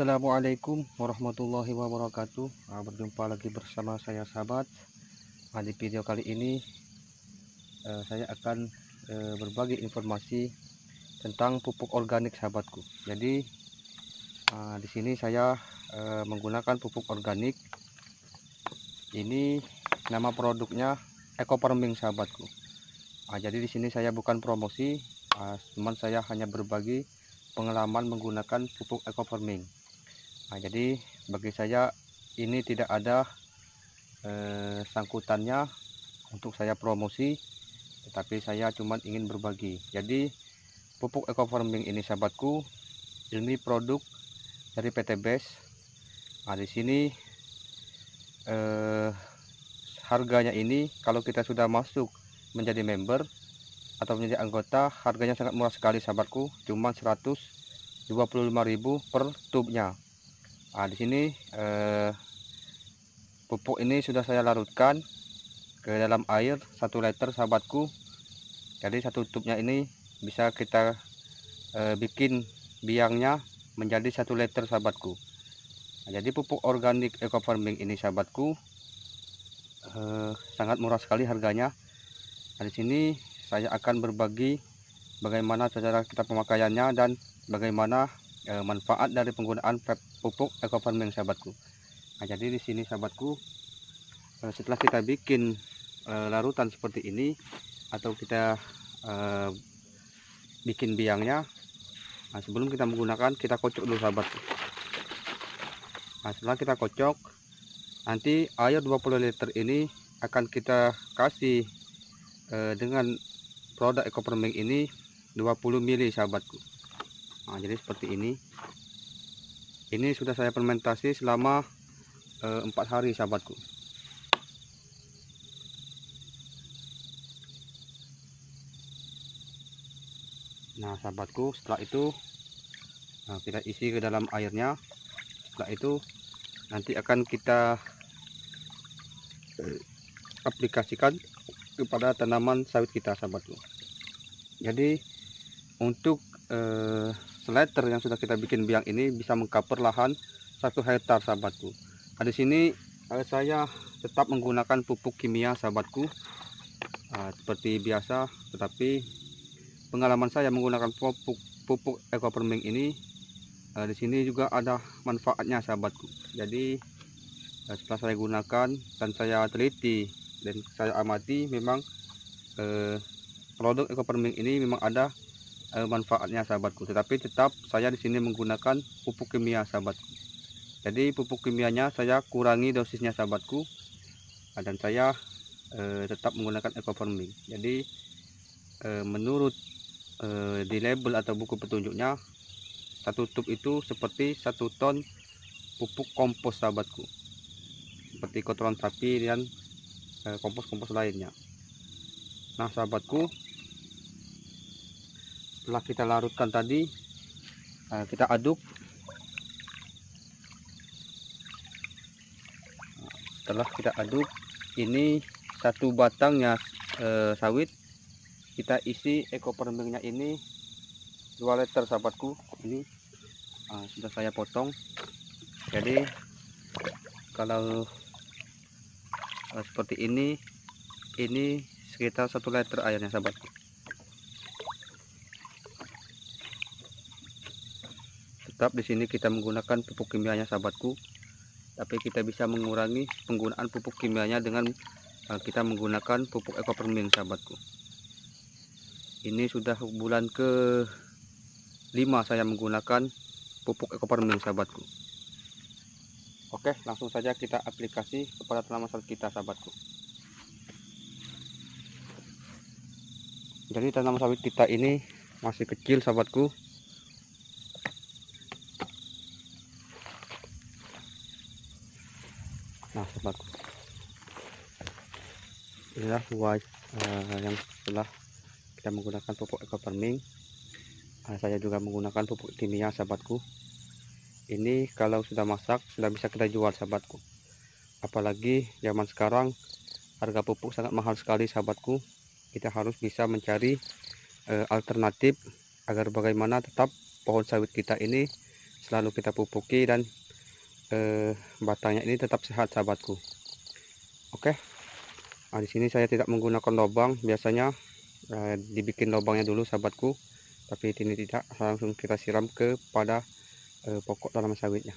Assalamualaikum warahmatullahi wabarakatuh nah, Berjumpa lagi bersama saya sahabat nah, Di video kali ini eh, Saya akan eh, berbagi informasi Tentang pupuk organik sahabatku Jadi eh, di sini saya eh, menggunakan pupuk organik Ini nama produknya Eco Farming sahabatku nah, Jadi di sini saya bukan promosi eh, Cuman saya hanya berbagi pengalaman menggunakan pupuk eco farming nah, jadi bagi saya ini tidak ada eh, sangkutannya untuk saya promosi tetapi saya cuma ingin berbagi jadi pupuk farming ini sahabatku ini produk dari PT bes nah di sini eh, harganya ini kalau kita sudah masuk menjadi member atau menjadi anggota harganya sangat murah sekali sahabatku cuma 125.000 per tubnya Nah, di sini eh, pupuk ini sudah saya larutkan ke dalam air satu liter sahabatku. Jadi satu tutupnya ini bisa kita eh, bikin biangnya menjadi satu liter sahabatku. Nah, jadi pupuk organik eco farming ini sahabatku eh, sangat murah sekali harganya. Nah, di sini saya akan berbagi bagaimana cara kita pemakaiannya dan bagaimana E, manfaat dari penggunaan pupuk ecofarming sahabatku nah jadi di sini sahabatku e, setelah kita bikin e, larutan seperti ini atau kita bikin biangnya nah sebelum kita menggunakan kita kocok dulu sahabatku nah setelah kita kocok nanti air 20 liter ini akan kita kasih dengan produk ecofarming ini 20 mili sahabatku nah, jadi seperti ini ini sudah saya fermentasi selama eh, empat eh, hari sahabatku nah sahabatku setelah itu nah, kita isi ke dalam airnya setelah itu nanti akan kita eh, aplikasikan kepada tanaman sawit kita sahabatku jadi untuk eh, Letter yang sudah kita bikin biang ini bisa mengcover lahan satu hektar sahabatku nah, di sini eh, saya tetap menggunakan pupuk kimia sahabatku nah, seperti biasa tetapi pengalaman saya menggunakan pupuk pupuk perming ini nah, di sini juga ada manfaatnya sahabatku jadi eh, setelah saya gunakan dan saya teliti dan saya amati memang eh, produk ecoperming ini memang ada Eh, manfaatnya sahabatku tetapi tetap saya di sini menggunakan pupuk kimia sahabatku jadi pupuk kimianya saya kurangi dosisnya sahabatku ah, dan saya eh, tetap menggunakan ecoforming jadi eh, menurut eh, di label atau buku petunjuknya satu tub itu seperti satu ton pupuk kompos sahabatku seperti kotoran sapi dan eh, kompos-kompos lainnya nah sahabatku setelah kita larutkan tadi eh, kita aduk setelah kita aduk ini satu batangnya eh, sawit kita isi ekor perembingnya ini dua liter sahabatku ini eh, sudah saya potong jadi kalau eh, seperti ini ini sekitar satu liter airnya sahabatku tetap di sini kita menggunakan pupuk kimianya sahabatku tapi kita bisa mengurangi penggunaan pupuk kimianya dengan eh, kita menggunakan pupuk ekopermin sahabatku ini sudah bulan ke 5 saya menggunakan pupuk ekopermin sahabatku oke langsung saja kita aplikasi kepada tanaman sawit kita sahabatku jadi tanaman sawit kita ini masih kecil sahabatku nah sobatku inilah buah eh, yang setelah kita menggunakan pupuk ekoperming uh, eh, saya juga menggunakan pupuk kimia sahabatku ini kalau sudah masak sudah bisa kita jual sahabatku apalagi zaman sekarang harga pupuk sangat mahal sekali sahabatku kita harus bisa mencari uh, alternatif agar bagaimana tetap pohon sawit kita ini selalu kita pupuki dan eh, batangnya ini tetap sehat sahabatku oke nah, di sini saya tidak menggunakan lubang biasanya eh, dibikin lubangnya dulu sahabatku tapi ini tidak langsung kita siram kepada eh, pokok tanaman sawitnya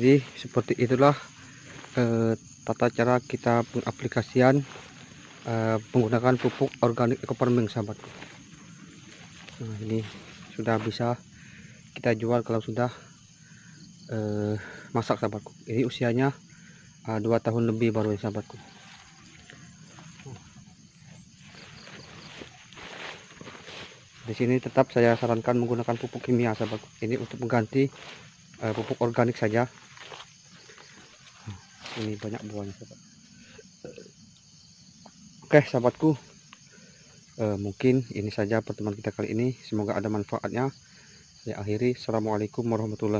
jadi seperti itulah eh, tata cara kita pengaplikasian eh, menggunakan pupuk organik ecofarming sahabat nah ini sudah bisa kita jual kalau sudah eh, masak sahabatku ini usianya eh, dua 2 tahun lebih baru ya sahabatku di sini tetap saya sarankan menggunakan pupuk kimia sahabatku. ini untuk mengganti eh, pupuk organik saja ini banyak buahnya sobat oke sahabatku e, mungkin ini saja pertemuan kita kali ini semoga ada manfaatnya saya akhiri assalamualaikum warahmatullahi